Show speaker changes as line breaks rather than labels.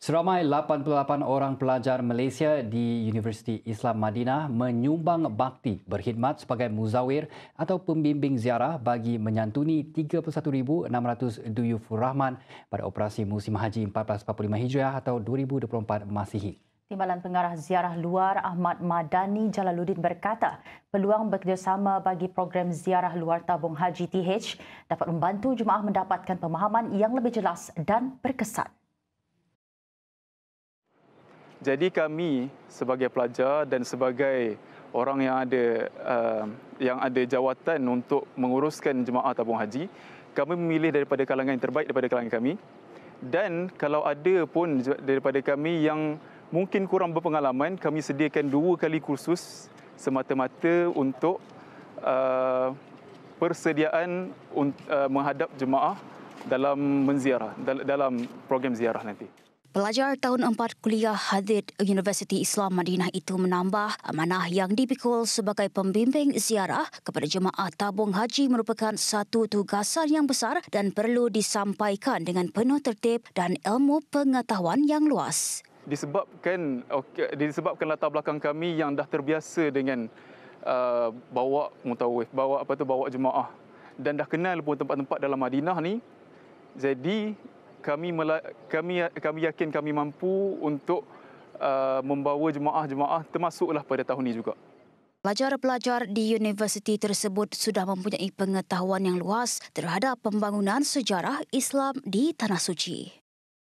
Seramai 88 orang pelajar Malaysia di Universiti Islam Madinah menyumbang bakti berkhidmat sebagai muzawir atau pembimbing ziarah bagi menyantuni 31,600 duyufur rahman pada operasi musim haji 1445 Hijriah atau 2024 Masihi.
Timbalan Pengarah Ziarah Luar Ahmad Madani Jalaluddin berkata, peluang bekerjasama bagi program Ziarah Luar Tabung Haji TH dapat membantu jemaah mendapatkan pemahaman yang lebih jelas dan berkesan.
Jadi kami sebagai pelajar dan sebagai orang yang ada uh, yang ada jawatan untuk menguruskan jemaah tabung haji, kami memilih daripada kalangan yang terbaik daripada kalangan kami. Dan kalau ada pun daripada kami yang mungkin kurang berpengalaman, kami sediakan dua kali kursus semata-mata untuk uh, persediaan uh, menghadap jemaah dalam menziarah dalam program ziarah nanti.
Pelajar tahun 4 kuliah Hadid Universiti Islam Madinah itu menambah amanah yang dipikul sebagai pembimbing ziarah kepada jemaah tabung haji merupakan satu tugasan yang besar dan perlu disampaikan dengan penuh tertib dan ilmu pengetahuan yang luas.
Disebabkan okay, disebabkan latar belakang kami yang dah terbiasa dengan uh, bawa mutawif, bawa apa tu bawa jemaah dan dah kenal pun tempat-tempat dalam Madinah ni. Jadi kami kami ya-, kami yakin kami mampu untuk uh, membawa jemaah-jemaah termasuklah pada tahun ini juga.
Pelajar-pelajar di universiti tersebut sudah mempunyai pengetahuan yang luas terhadap pembangunan sejarah Islam di Tanah Suci.